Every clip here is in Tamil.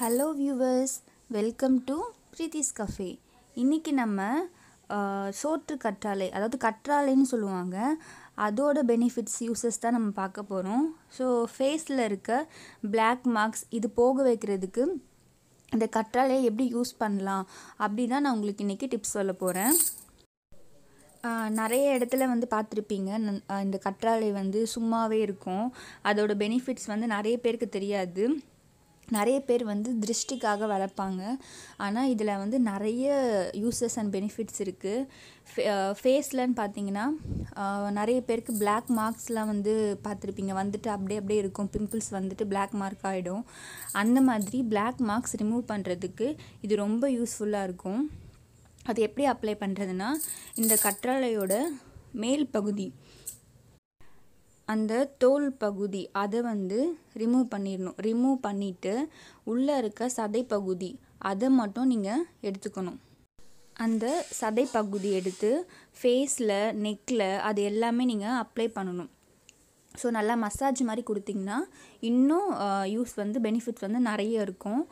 hello viewers welcome to Preethi's cafe இன்றைக்கி நம்ம சோற்று கற்றாழை அதாவது கற்றாழைன்னு சொல்லுவாங்க அதோட பெனிஃபிட்ஸ் யூசஸ் தான் நம்ம பார்க்க போகிறோம் ஸோ ஃபேஸில் இருக்க பிளாக் மார்க்ஸ் இது போக வைக்கிறதுக்கு இந்த கற்றாழையை எப்படி யூஸ் பண்ணலாம் தான் நான் உங்களுக்கு இன்றைக்கி டிப்ஸ் சொல்ல போகிறேன் நிறைய இடத்துல வந்து பார்த்துருப்பீங்க இந்த கற்றாழை வந்து சும்மாவே இருக்கும் அதோடய பெனிஃபிட்ஸ் வந்து நிறைய பேருக்கு தெரியாது நிறைய பேர் வந்து திருஷ்டிக்காக வளர்ப்பாங்க ஆனால் இதில் வந்து நிறைய யூசஸ் அண்ட் பெனிஃபிட்ஸ் இருக்குது ஃபேஸ்லன்னு பார்த்தீங்கன்னா நிறைய பேருக்கு பிளாக் மார்க்ஸ்லாம் வந்து பார்த்துருப்பீங்க வந்துட்டு அப்படியே அப்படியே இருக்கும் பிம்பிள்ஸ் வந்துட்டு பிளாக் மார்க் ஆகிடும் அந்த மாதிரி பிளாக் மார்க்ஸ் ரிமூவ் பண்ணுறதுக்கு இது ரொம்ப யூஸ்ஃபுல்லாக இருக்கும் அது எப்படி அப்ளை பண்ணுறதுன்னா இந்த கற்றாழையோட மேல் பகுதி அந்த தோல் பகுதி அதை வந்து ரிமூவ் பண்ணிடணும் ரிமூவ் பண்ணிவிட்டு உள்ளே இருக்க சதை பகுதி அதை மட்டும் நீங்கள் எடுத்துக்கணும் அந்த சதை பகுதி எடுத்து ஃபேஸில் நெக்கில் அது எல்லாமே நீங்கள் அப்ளை பண்ணணும் ஸோ நல்லா மசாஜ் மாதிரி கொடுத்திங்கன்னா இன்னும் யூஸ் வந்து பெனிஃபிட்ஸ் வந்து நிறைய இருக்கும்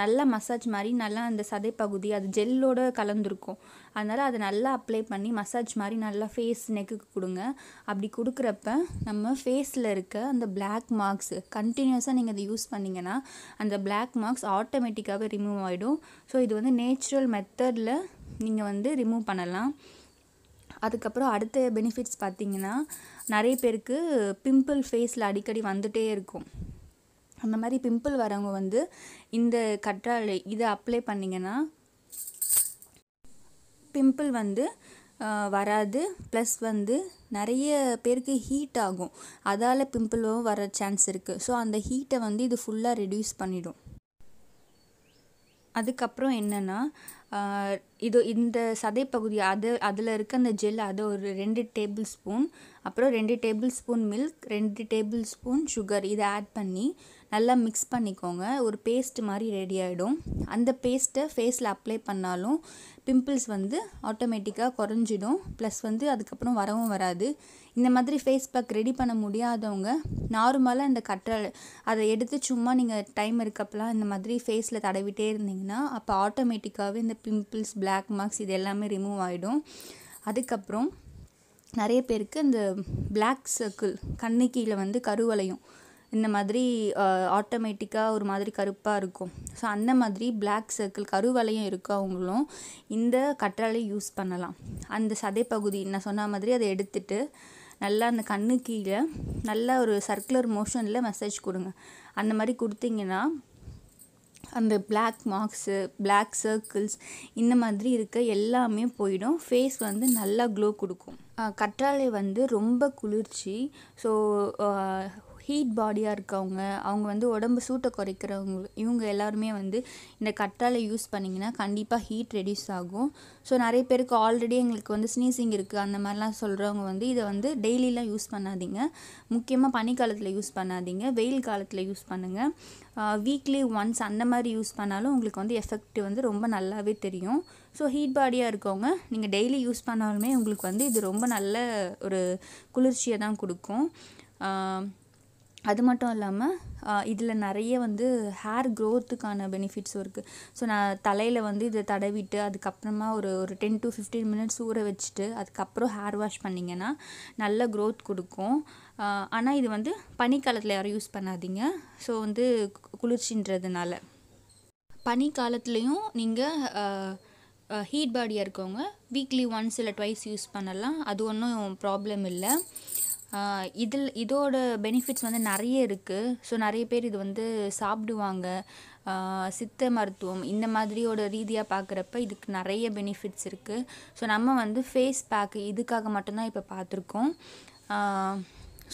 நல்லா மசாஜ் மாதிரி நல்லா அந்த சதை பகுதி அது ஜெல்லோடு கலந்துருக்கும் அதனால் அதை நல்லா அப்ளை பண்ணி மசாஜ் மாதிரி நல்லா ஃபேஸ் நெக்குக்கு கொடுங்க அப்படி கொடுக்குறப்ப நம்ம ஃபேஸில் இருக்க அந்த பிளாக் மார்க்ஸ் கண்டினியூஸாக நீங்கள் அதை யூஸ் பண்ணிங்கன்னா அந்த பிளாக் மார்க்ஸ் ஆட்டோமேட்டிக்காகவே ரிமூவ் ஆகிடும் ஸோ இது வந்து நேச்சுரல் மெத்தடில் நீங்கள் வந்து ரிமூவ் பண்ணலாம் அதுக்கப்புறம் அடுத்த பெனிஃபிட்ஸ் பார்த்திங்கன்னா நிறைய பேருக்கு பிம்பிள் ஃபேஸில் அடிக்கடி வந்துகிட்டே இருக்கும் அந்த மாதிரி பிம்பிள் வரவங்க வந்து இந்த கற்றாழை இதை அப்ளை பண்ணிங்கன்னா பிம்பிள் வந்து வராது ப்ளஸ் வந்து நிறைய பேருக்கு ஹீட் ஆகும் அதால் பிம்பிளும் வர சான்ஸ் இருக்குது ஸோ அந்த ஹீட்டை வந்து இது ஃபுல்லாக ரெடியூஸ் பண்ணிடும் அதுக்கப்புறம் என்னென்னா இது இந்த சதைப்பகுதி அது அதில் இருக்க அந்த ஜெல் அது ஒரு ரெண்டு டேபிள் ஸ்பூன் அப்புறம் ரெண்டு டேபிள் ஸ்பூன் மில்க் ரெண்டு டேபிள் ஸ்பூன் சுகர் இதை ஆட் பண்ணி நல்லா மிக்ஸ் பண்ணிக்கோங்க ஒரு பேஸ்ட் மாதிரி ரெடி ஆகிடும் அந்த பேஸ்ட்டை ஃபேஸில் அப்ளை பண்ணாலும் பிம்பிள்ஸ் வந்து ஆட்டோமேட்டிக்காக குறைஞ்சிடும் ப்ளஸ் வந்து அதுக்கப்புறம் வரவும் வராது இந்த மாதிரி ஃபேஸ் பேக் ரெடி பண்ண முடியாதவங்க நார்மலாக இந்த கற்றாழை அதை எடுத்து சும்மா நீங்கள் டைம் இருக்கப்பெல்லாம் இந்த மாதிரி ஃபேஸில் தடவிட்டே இருந்தீங்கன்னா அப்போ ஆட்டோமேட்டிக்காகவே இந்த பிம்பிள்ஸ் பிளாக் மார்க்ஸ் இது எல்லாமே ரிமூவ் ஆகிடும் அதுக்கப்புறம் நிறைய பேருக்கு இந்த பிளாக் சர்க்கிள் கண்ணு கீழே வந்து கருவலையும் இந்த மாதிரி ஆட்டோமேட்டிக்காக ஒரு மாதிரி கருப்பாக இருக்கும் ஸோ அந்த மாதிரி பிளாக் சர்க்கிள் கருவலையும் இருக்கும் அவங்களும் இந்த கற்றாலை யூஸ் பண்ணலாம் அந்த சதைப்பகுதி நான் சொன்ன மாதிரி அதை எடுத்துட்டு நல்லா அந்த கண்ணு கீழே நல்லா ஒரு சர்க்குலர் மோஷனில் மெசேஜ் கொடுங்க அந்த மாதிரி கொடுத்தீங்கன்னா அந்த பிளாக் மார்க்ஸு பிளாக் சர்க்கிள்ஸ் இந்த மாதிரி இருக்க எல்லாமே போயிடும் ஃபேஸ் வந்து நல்லா க்ளோ கொடுக்கும் கற்றாழை வந்து ரொம்ப குளிர்ச்சி ஸோ ஹீட் பாடியாக இருக்கவங்க அவங்க வந்து உடம்பு சூட்டை குறைக்கிறவங்க இவங்க எல்லாருமே வந்து இந்த கற்றால யூஸ் பண்ணிங்கன்னா கண்டிப்பாக ஹீட் ரெடியூஸ் ஆகும் ஸோ நிறைய பேருக்கு ஆல்ரெடி எங்களுக்கு வந்து ஸ்னீசிங் இருக்குது அந்த மாதிரிலாம் சொல்கிறவங்க வந்து இதை வந்து டெய்லிலாம் யூஸ் பண்ணாதீங்க முக்கியமாக பனிக்காலத்தில் யூஸ் பண்ணாதீங்க வெயில் காலத்தில் யூஸ் பண்ணுங்கள் வீக்லி ஒன்ஸ் அந்த மாதிரி யூஸ் பண்ணாலும் உங்களுக்கு வந்து எஃபெக்ட் வந்து ரொம்ப நல்லாவே தெரியும் ஸோ ஹீட் பாடியாக இருக்கவங்க நீங்கள் டெய்லி யூஸ் பண்ணாலுமே உங்களுக்கு வந்து இது ரொம்ப நல்ல ஒரு குளிர்ச்சியை தான் கொடுக்கும் அது மட்டும் இல்லாமல் இதில் நிறைய வந்து ஹேர் க்ரோத்துக்கான பெனிஃபிட்ஸும் இருக்குது ஸோ நான் தலையில் வந்து இதை தடவிட்டு அதுக்கப்புறமா ஒரு ஒரு டென் டு ஃபிஃப்டீன் மினிட்ஸ் ஊற வச்சுட்டு அதுக்கப்புறம் ஹேர் வாஷ் பண்ணிங்கன்னா நல்ல க்ரோத் கொடுக்கும் ஆனால் இது வந்து பனிக்காலத்தில் யாரும் யூஸ் பண்ணாதீங்க ஸோ வந்து குளிர்ச்சின்றதுனால பனிக்காலத்துலேயும் நீங்கள் ஹீட் பாடியாக இருக்கவங்க வீக்லி ஒன்ஸ் இல்லை ட்வைஸ் யூஸ் பண்ணலாம் அது ஒன்றும் ப்ராப்ளம் இல்லை இதில் இதோட பெனிஃபிட்ஸ் வந்து நிறைய இருக்குது ஸோ நிறைய பேர் இது வந்து சாப்பிடுவாங்க சித்த மருத்துவம் இந்த மாதிரியோட ரீதியாக பார்க்குறப்ப இதுக்கு நிறைய பெனிஃபிட்ஸ் இருக்குது ஸோ நம்ம வந்து ஃபேஸ் பேக்கு இதுக்காக மட்டும்தான் இப்போ பார்த்துருக்கோம்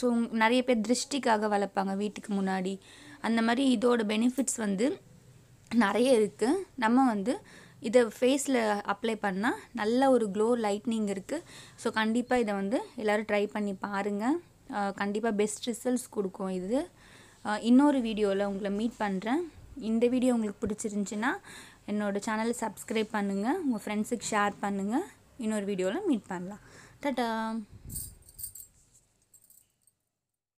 ஸோ நிறைய பேர் திருஷ்டிக்காக வளர்ப்பாங்க வீட்டுக்கு முன்னாடி அந்த மாதிரி இதோட பெனிஃபிட்ஸ் வந்து நிறைய இருக்குது நம்ம வந்து இதை ஃபேஸில் அப்ளை பண்ணால் நல்ல ஒரு க்ளோ லைட்னிங் இருக்குது ஸோ கண்டிப்பாக இதை வந்து எல்லோரும் ட்ரை பண்ணி பாருங்கள் கண்டிப்பாக பெஸ்ட் ரிசல்ட்ஸ் கொடுக்கும் இது இன்னொரு வீடியோவில் உங்களை மீட் பண்ணுறேன் இந்த வீடியோ உங்களுக்கு பிடிச்சிருந்துச்சின்னா என்னோடய சேனலை சப்ஸ்கிரைப் பண்ணுங்கள் உங்கள் ஃப்ரெண்ட்ஸுக்கு ஷேர் பண்ணுங்கள் இன்னொரு வீடியோவில் மீட் பண்ணலாம் டட்டா